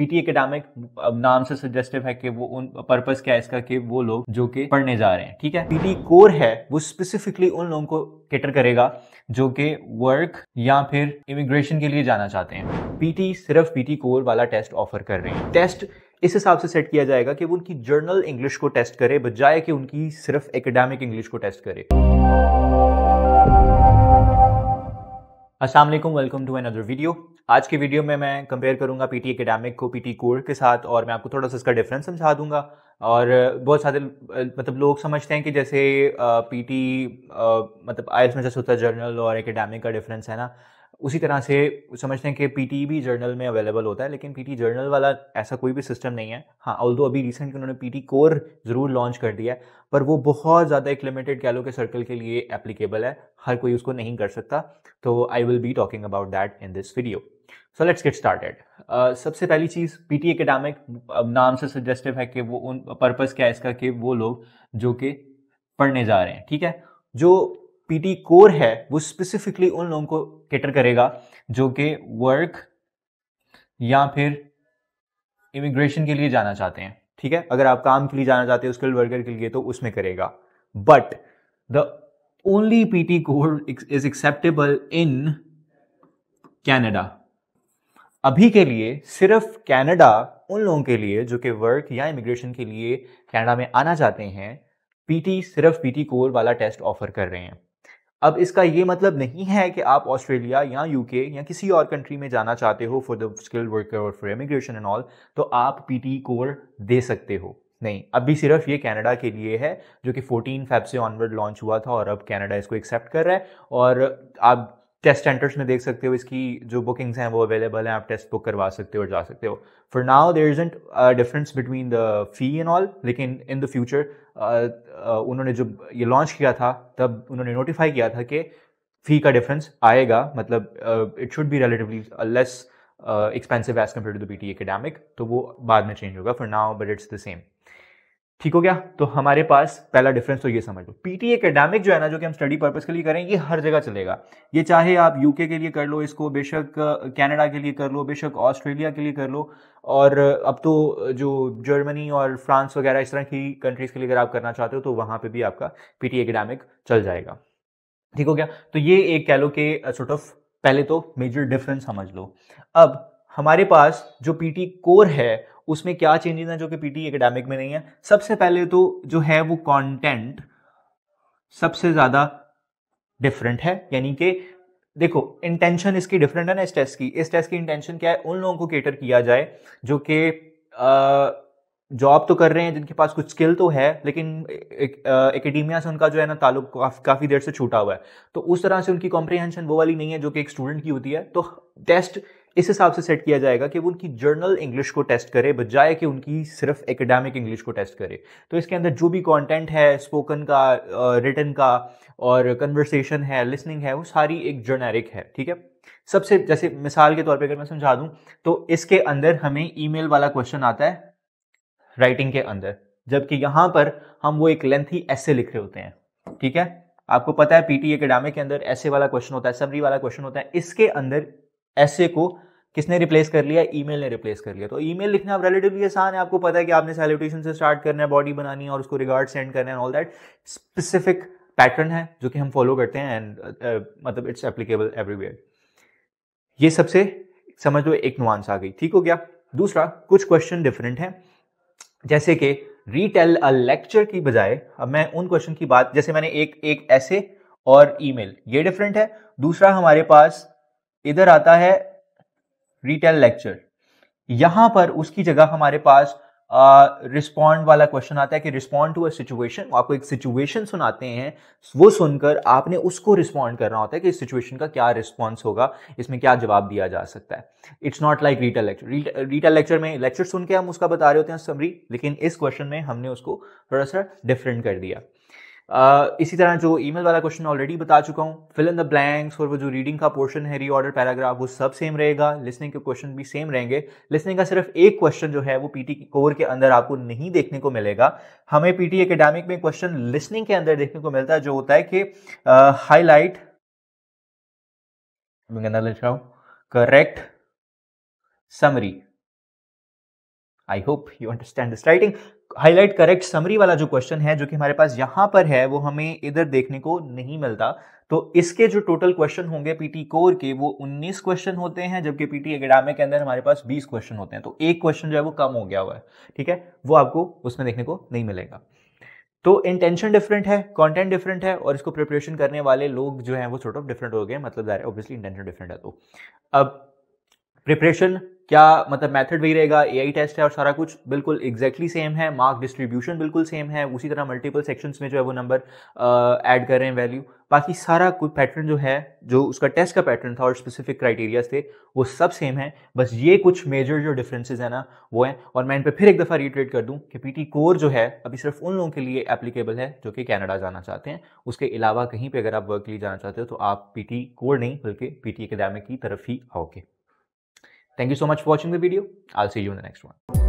PT academic नाम से suggestive है कि वो उन पर्पस क्या है इसका कि वो लोग जो कि पढ़ने जा रहे हैं ठीक है पीटी कोर है वो स्पेसिफिकली उन लोगों को केटर करेगा जो कि वर्क या फिर इमिग्रेशन के लिए जाना चाहते हैं पीटी सिर्फ पीटी कोर वाला टेस्ट ऑफर कर रहे हैं टेस्ट इस हिसाब से सेट किया जाएगा कि वो उनकी जर्नल इंग्लिश को टेस्ट करे बजाय कि उनकी सिर्फ एकेडमिक इंग्लिश को टेस्ट करे Aslam welcome to another video आज की वीडियो में मैं कंपेयर करूंगा पीटी एकेडमिक को पीटी कोर के साथ और मैं आपको थोड़ा सा इसका डिफरेंस समझा दूंगा और बहुत सारे मतलब लोग समझते हैं कि जैसे पीटी मतलब आयस में जैसे होता है जर्नल और एकेडमिक का डिफरेंस है ना उसी तरह से समझते हैं कि पीटी e भी जर्नल में अवेलेबल होता है लेकिन पीटी जर्नल e वाला ऐसा कोई भी सिस्टम नहीं है हाँ ऑल्दो अभी रिसेंट उन्होंने पीटी कोर ज़रूर लॉन्च कर दिया है पर वो बहुत ज़्यादा एक लिमिटेड कैलो के सर्कल के लिए एप्लीकेबल है हर कोई उसको नहीं कर सकता तो I will be talking about that in this video so let's get started सबसे पहली चीज़ पी टी एकेडामिक नाम से सजेस्टिव है कि वो उन पर्पज़ क्या है इसका कि वो लोग जो कि पढ़ने जा रहे हैं ठीक है जो पीटी कोर है वो स्पेसिफिकली उन लोगों को केटर करेगा जो कि वर्क या फिर इमिग्रेशन के लिए जाना चाहते हैं ठीक है अगर आप काम के लिए जाना चाहते हैं स्किल्ड वर्कर के लिए तो उसमें करेगा but the only PTE core is acceptable in Canada अभी के लिए सिर्फ कैनेडा उन लोगों के लिए जो कि वर्क या इमिग्रेशन के लिए कैनेडा में आना चाहते हैं पीटी सिर्फ पीटी कोर वाला टेस्ट ऑफर कर रहे हैं अब इसका ये मतलब नहीं है कि आप ऑस्ट्रेलिया या यूके या किसी और कंट्री में जाना चाहते हो फॉर द स्किल्ड वर्कर और फॉर इमिग्रेशन एंड ऑल तो आप टी कोर e दे सकते हो नहीं अभी सिर्फ ये कनाडा के लिए है जो कि 14 फैब से ऑनवर्ड लॉन्च हुआ था और अब कनाडा इसको एक्सेप्ट कर रहा है और आप टेस्ट सेंटर्स में देख सकते हो इसकी जो बुकिंग्स हैं वो अवेलेबल हैं आप टेस्ट बुक करवा सकते हो और जा सकते हो for now there isn't difference between the fee and all लेकिन इन द फ्यूचर उन्होंने जब ये लॉन्च किया था तब उन्होंने नोटिफाई किया था कि फ़ी का डिफरेंस आएगा मतलब it should be relatively less expensive as compared to the PTE academic तो वो बाद में चेंज होगा for now but it's the same ठीक हो गया तो हमारे पास पहला डिफरेंस तो ये समझ लो पीटी एकेडमिक जो है ना जो कि हम स्टडी पर्पज के लिए करें ये हर जगह चलेगा ये चाहे आप यूके के लिए कर लो इसको बेशक कनाडा के लिए कर लो बेशक ऑस्ट्रेलिया के लिए कर लो और अब तो जो जर्मनी और फ्रांस वगैरह इस तरह की कंट्रीज के लिए अगर आप करना चाहते हो तो वहां पर भी आपका पीटी एकेडमिक चल जाएगा ठीक हो गया तो ये एक कह लो के सोर्ट ऑफ पहले तो मेजर डिफरेंस समझ लो अब हमारे पास जो पीटी कोर है उसमें क्या चेंजेस हैं जो कि पीटी एकेडमिक e में नहीं है सबसे पहले तो जो है वो कंटेंट सबसे ज़्यादा डिफरेंट है यानी कि देखो इंटेंशन इसकी डिफरेंट है ना इस टेस्ट की इस टेस्ट की इंटेंशन क्या है उन लोगों को केटर किया जाए जो कि जॉब तो कर रहे हैं जिनके पास कुछ स्किल तो है लेकिन एकेडमिया से उनका जो है ना ताल्लुक काफ़, काफ़ी देर से छूटा हुआ है तो उस तरह से उनकी कॉम्प्रिहेंशन वो वाली नहीं है जो कि एक स्टूडेंट की होती है तो टेस्ट इस हिसाब से सेट किया जाएगा कि वो उनकी जर्नल इंग्लिश को टेस्ट करे बजाय कि उनकी सिर्फ एकेडमिक इंग्लिश को टेस्ट करे तो इसके अंदर जो भी कंटेंट है स्पोकन का रिटर्न का और कन्वर्सेशन है लिसनिंग है वो सारी एक जर्नैरिक है ठीक है सबसे जैसे मिसाल के तौर पर अगर मैं समझा दूं तो इसके अंदर हमें ईमेल वाला क्वेश्चन आता है राइटिंग के अंदर जबकि यहाँ पर हम वो एक लेंथी ऐसे लिख रहे होते हैं ठीक है आपको पता है पीटी एकेडमिक के अंदर ऐसे वाला क्वेश्चन होता है सबरी वाला क्वेश्चन होता है इसके अंदर ऐसे को किसने रिप्लेस कर लिया ईमेल ने रिप्लेस कर लिया तो ईमेल लिखना आप रिलेटिवली आसान है आपको पता है कि आपने सैल्यूटेशन से स्टार्ट करना है बॉडी बनानी है और उसको रिगार्ड सेंड करना है ऑल दैट स्पेसिफिक पैटर्न है जो कि हम फॉलो करते हैं एंड uh, मतलब इट्स एप्लीकेबल एवरीवेयर ये सबसे समझ लो एक नुआंस आ गई ठीक हो गया दूसरा कुछ क्वेश्चन डिफरेंट हैं जैसे कि रीटेल अ लेक्चर की बजाय अब मैं उन क्वेश्चन की बात जैसे मैंने एक एक ऐसे और ईमेल ये डिफरेंट है दूसरा हमारे पास इधर आता है रिटेल लेक्चर यहां पर उसकी जगह हमारे पास रिस्पॉन्ड uh, वाला क्वेश्चन आता है कि रिस्पॉन्ड टू अ सिचुएशन आपको एक सिचुएशन सुनाते हैं वो सुनकर आपने उसको रिस्पॉन्ड करना होता है कि इस सिचुएशन का क्या रिस्पॉन्स होगा इसमें क्या जवाब दिया जा सकता है it's not like retell lecture retell lecture में लेक्चर सुन के हम उसका बता रहे होते हैं समरी लेकिन इस क्वेश्चन में हमने उसको थोड़ा सा डिफरेंट कर दिया uh, इसी तरह जो ईमेल वाला क्वेश्चन ऑलरेडी बता चुका हूँ फिल इन द ब्लैंक्स और वो जो रीडिंग का पोर्शन है रीऑर्डर पैराग्राफ वो सब सेम रहेगा लिसनिंग के क्वेश्चन भी सेम रहेंगे लिसनिंग का सिर्फ एक क्वेश्चन जो है वो पीटी कोर के अंदर आपको नहीं देखने को मिलेगा हमें पीटी एकेडमिक में क्वेश्चन लिसनिंग के अंदर देखने को मिलता है जो होता है कि हाईलाइट मैं लिख रहा हूँ correct summary I hope you understand this writing highlight correct summary वाला जो क्वेश्चन है जो कि हमारे पास यहां पर है वो हमें इधर देखने को नहीं मिलता तो इसके जो टोटल क्वेश्चन होंगे पीटी कोर के वो 19 क्वेश्चन होते हैं जबकि पीटी एकेडमिक के अंदर हमारे पास 20 क्वेश्चन होते हैं तो एक क्वेश्चन जो है वो कम हो गया हुआ है ठीक है वो आपको उसमें देखने को नहीं मिलेगा तो इंटेंशन डिफरेंट है कंटेंट डिफरेंट है और इसको प्रिपरेशन करने वाले लोग जो है वो छोटा डिफरेंट हो गए मतलब ऑब्वियसली इंटेंशन डिफरेंट है तो अब प्रिपरेशन क्या मतलब मेथड वही रहेगा ए टेस्ट है और सारा कुछ बिल्कुल एग्जैक्टली सेम है मार्क डिस्ट्रीब्यूशन बिल्कुल सेम है उसी तरह मल्टीपल सेक्शंस में जो है वो नंबर ऐड कर रहे हैं वैल्यू बाकी सारा कोई पैटर्न जो है जो उसका टेस्ट का पैटर्न था और स्पेसिफिक क्राइटेरियाज थे वो सब सेम है बस ये कुछ मेजर जो डिफरेंसेज है ना वो हैं और मैं इन पर फिर एक दफ़ा रिट्रेट कर दूँ कि पी कोर जो है अभी सिर्फ उन लोगों के लिए एप्लीकेबल है जो कि कैनेडा जाना चाहते हैं उसके अलावा कहीं पर अगर आप वर्क के लिए जाना चाहते हो तो आप पी कोर नहीं बल्कि पी टी की तरफ ही आओगे Thank you so much for watching the video. I'll see you in the next one.